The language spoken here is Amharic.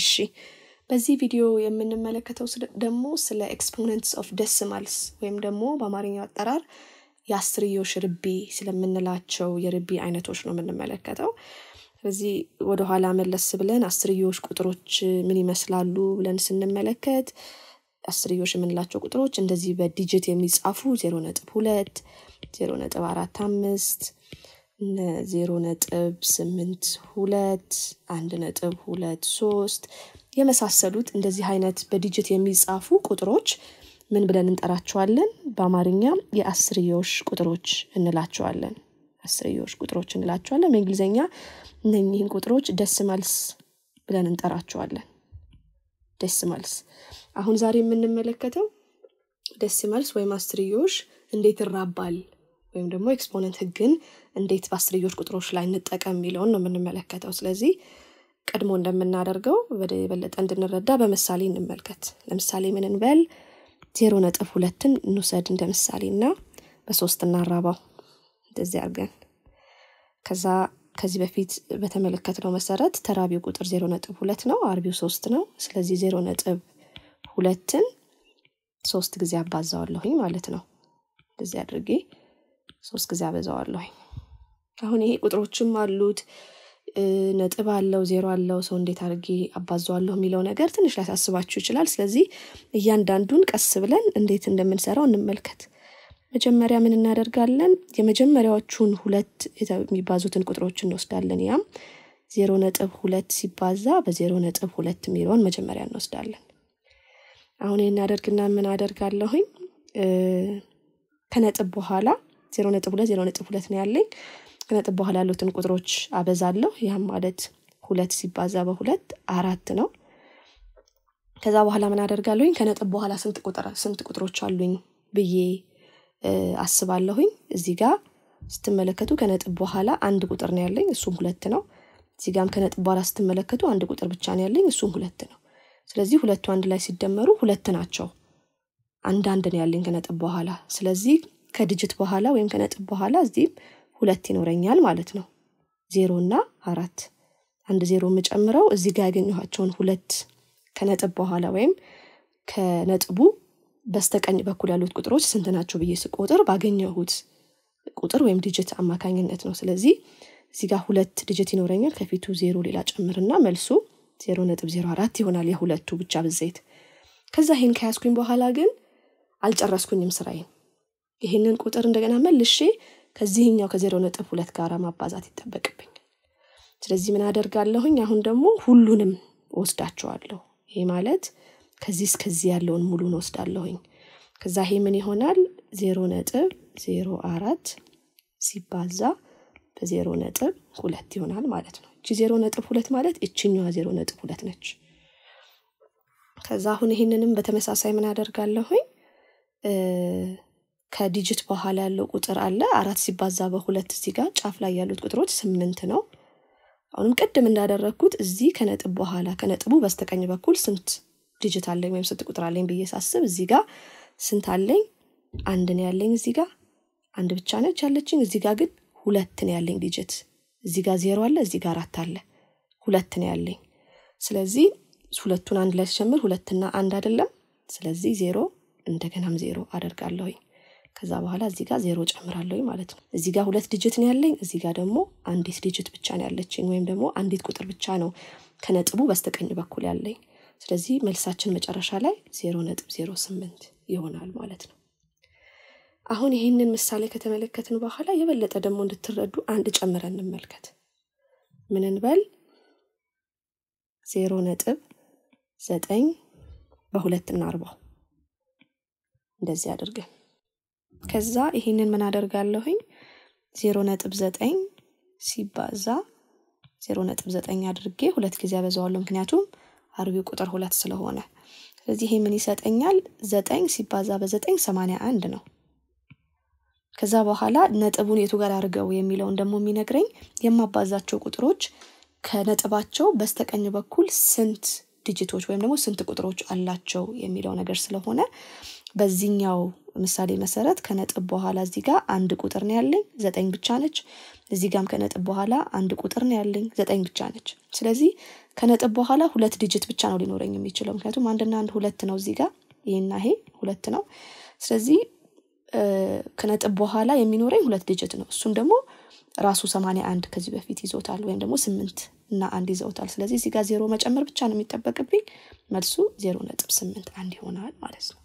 እሺ በዚህ ቪዲዮ የምንመለከተው ደግሞ ስለ ኤክስፖነንትስ ኦፍ ደስማልስ ወይም ደግሞ በአማርኛው አጠራር የአስርዮሽ ርቢ ስለምንላቸው የርቢ አይነቶች ነው የምንመለከተው ስለዚህ ወደኋላ መለስ ብለን አስርዮሽ ቁጥሮች ምን ይመስላሉ ብለን ስንመለከት አስርዮሽ የምንላቸው ቁጥሮች እንደዚህ በዲጅት የሚጻፉ ዜሮ ነጥብ ሁለት ዜሮ ነጥብ አራት አምስት ዜሮ ነጥብ ስምንት ሁለት አንድ ነጥብ ሁለት ሶስት የመሳሰሉት እንደዚህ አይነት በዲጂት የሚጻፉ ቁጥሮች ምን ብለን እንጠራቸዋለን? በአማርኛ የአስርዮሽ ቁጥሮች እንላቸዋለን። አስርዮሽ ቁጥሮች እንላቸዋለን። በእንግሊዝኛ እነኚህን ቁጥሮች ደስመልስ ብለን እንጠራቸዋለን። ደስመልስ አሁን ዛሬ የምንመለከተው ደስመልስ ወይም አስርዮሽ እንዴት ይራባል ወይም ደግሞ ኤክስፖነንት ህግን እንዴት በአስርዮሽ ቁጥሮች ላይ እንጠቀም የሚለውን ነው የምንመለከተው። ስለዚህ ቀድሞ እንደምናደርገው ወደ የበለጠ እንድንረዳ በምሳሌ እንመልከት። ለምሳሌ ምን እንበል? ዜሮ ነጥብ ሁለትን እንውሰድ እንደ ምሳሌ እና በሶስት እናራባው እንደዚህ አድርገን ከዛ ከዚህ በፊት በተመለከትነው መሰረት ተራቢው ቁጥር ዜሮ ነጥብ ሁለት ነው፣ አርቢው ሶስት ነው። ስለዚህ ዜሮ ነጥብ ሁለትን ሶስት ጊዜ አባዛዋለሁኝ ማለት ነው። እንደዚህ አድርጌ ሶስት ጊዜ አበዛዋለሁ አሁን ይሄ ቁጥሮችም አሉት ነጥብ አለው ዜሮ አለው ሰው እንዴት አድርጌ አባዘዋለሁ የሚለው ነገር ትንሽ ላሳስባችሁ ይችላል ስለዚህ እያንዳንዱን ቀስ ብለን እንዴት እንደምንሰራው እንመልከት መጀመሪያ ምን እናደርጋለን የመጀመሪያዎቹን ሁለት የሚባዙትን ቁጥሮች እንወስዳለን ያም ዜሮ ነጥብ ሁለት ሲባዛ በዜሮ ነጥብ ሁለት የሚለውን መጀመሪያ እንወስዳለን አሁን እናደርግና ምን አደርጋለሁኝ ከነጥብ በኋላ ዜሮ ነጥብ ሁለት ዜሮ ነጥብ ሁለት ነው ያለኝ። ከነጥብ በኋላ ያሉትን ቁጥሮች አበዛለሁ። ያም ማለት ሁለት ሲባዛ በሁለት አራት ነው። ከዛ በኋላ ምን አደርጋለሁኝ? ከነጥብ በኋላ ስንት ቁጥር ስንት ቁጥሮች አሉኝ ብዬ አስባለሁኝ። እዚህ ጋር ስትመለከቱ ከነጥብ በኋላ አንድ ቁጥር ነው ያለኝ፣ እሱም ሁለት ነው። እዚህ ጋም ከነጥብ በኋላ ስትመለከቱ አንድ ቁጥር ብቻ ነው ያለኝ፣ እሱም ሁለት ነው። ስለዚህ ሁለቱ አንድ ላይ ሲደመሩ ሁለት ናቸው። አንዳንድ ነው ያለኝ ከነጥብ በኋላ ስለዚህ ከድጅት በኋላ ወይም ከነጥብ በኋላ እዚህም ሁለት ይኖረኛል ማለት ነው። ዜሮ እና አራት አንድ ዜሮ የምጨምረው እዚህ ጋር ያገኘኋቸውን ሁለት ከነጥብ በኋላ ወይም ከነጥቡ በስተቀኝ በኩል ያሉት ቁጥሮች ስንት ናቸው ብዬ ስቆጥር ባገኘሁት ቁጥር ወይም ድጅት አማካኝነት ነው። ስለዚህ እዚህ ጋር ሁለት ድጅት ይኖረኛል። ከፊቱ ዜሮ ሌላ ጨምርና መልሱ ዜሮ ነጥብ ዜሮ አራት ይሆናል የሁለቱ ብቻ ብዜት። ከዛ ይህን ከያዝኩኝ በኋላ ግን አልጨረስኩኝም ስራዬን። ይህንን ቁጥር እንደገና መልሼ ከዚህኛው ከዜሮ ነጥብ ሁለት ጋር ማባዛት ይጠበቅብኛል ስለዚህ ምን አደርጋለሁኝ አሁን ደግሞ ሁሉንም ወስዳቸዋለሁ ይሄ ማለት ከዚህ እስከዚህ ያለውን ሙሉን ወስዳለሁኝ ከዛ ይሄ ምን ይሆናል ዜሮ ነጥብ ዜሮ አራት ሲባዛ በዜሮ ነጥብ ሁለት ይሆናል ማለት ነው እቺ ዜሮ ነጥብ ሁለት ማለት እችኛዋ ዜሮ ነጥብ ሁለት ነች ከዛ አሁን ይህንንም በተመሳሳይ ምን አደርጋለሁኝ ከዲጂት በኋላ ያለው ቁጥር አለ አራት ሲባዛ በሁለት እዚህ ጋር ጫፍ ላይ ያሉት ቁጥሮች ስምንት ነው አሁንም ቅድም እንዳደረግኩት እዚህ ከነጥብ በኋላ ከነጥቡ በስተቀኝ በኩል ስንት ዲጂት አለኝ ወይም ስንት ቁጥር አለኝ ብዬ ሳስብ እዚህ ጋር ስንት አለኝ አንድ ነው ያለኝ እዚህ ጋር አንድ ብቻ ነች ያለችኝ እዚህ ጋር ግን ሁለት ነው ያለኝ ዲጂት እዚህ ጋር ዜሮ አለ እዚህ ጋር አራት አለ ሁለት ነው ያለኝ ስለዚህ ሁለቱን አንድ ላይ ሲጀምር ሁለትና አንድ አይደለም ስለዚህ ዜሮ እንደገናም ዜሮ አደርጋለሁኝ ከዛ በኋላ እዚህ ጋር ዜሮ ጨምራለሁ ማለት ነው። እዚህ ጋር ሁለት ዲጅት ነው ያለኝ፣ እዚህ ጋር ደግሞ አንዲት ዲጅት ብቻ ነው ያለችኝ፣ ወይም ደግሞ አንዲት ቁጥር ብቻ ነው ከነጥቡ በስተቀኝ በኩል ያለኝ። ስለዚህ መልሳችን መጨረሻ ላይ ዜሮ ነጥብ ዜሮ ስምንት ይሆናል ማለት ነው። አሁን ይህንን ምሳሌ ከተመለከትን በኋላ የበለጠ ደግሞ እንድትረዱ አንድ ጨምረን እንመልከት። ምን እንበል? ዜሮ ነጥብ ዘጠኝ በሁለት እናርባው እንደዚህ አድርገን ከዛ ይሄንን ምን አደርጋለሁኝ ዜሮ ነጥብ ዘጠኝ ሲባዛ ዜሮ ነጥብ ዘጠኝ አድርጌ ሁለት ጊዜ አበዛዋለሁ ምክንያቱም አርቢው ቁጥር ሁለት ስለሆነ ስለዚህ ይሄ ምን ይሰጠኛል ዘጠኝ ሲባዛ በዘጠኝ ሰማንያ አንድ ነው ከዛ በኋላ ነጥቡን የቱ ጋር አድርገው የሚለውን ደግሞ የሚነግረኝ የማባዛቸው ቁጥሮች ከነጥባቸው በስተቀኝ በኩል ስንት ድጅቶች ወይም ደግሞ ስንት ቁጥሮች አላቸው የሚለው ነገር ስለሆነ በዚህኛው ምሳሌ መሰረት ከነጥብ በኋላ እዚህ ጋር አንድ ቁጥር ነው ያለኝ፣ ዘጠኝ ብቻ ነች። እዚህ ጋም ከነጥብ በኋላ አንድ ቁጥር ነው ያለኝ፣ ዘጠኝ ብቻ ነች። ስለዚህ ከነጥብ በኋላ ሁለት ዲጅት ብቻ ነው ሊኖረኝ የሚችለው፣ ምክንያቱም አንድና አንድ ሁለት ነው። እዚህ ጋር ይህና ይሄ ሁለት ነው። ስለዚህ ከነጥብ በኋላ የሚኖረኝ ሁለት ዲጅት ነው። እሱም ደግሞ ራሱ ሰማንያ አንድ ከዚህ በፊት ይዞታል፣ ወይም ደግሞ ስምንት እና አንድ ይዘውታል። ስለዚህ እዚህ ጋር ዜሮ መጨመር ብቻ ነው የሚጠበቅብኝ። መልሱ ዜሮ ነጥብ ስምንት አንድ ይሆናል ማለት ነው።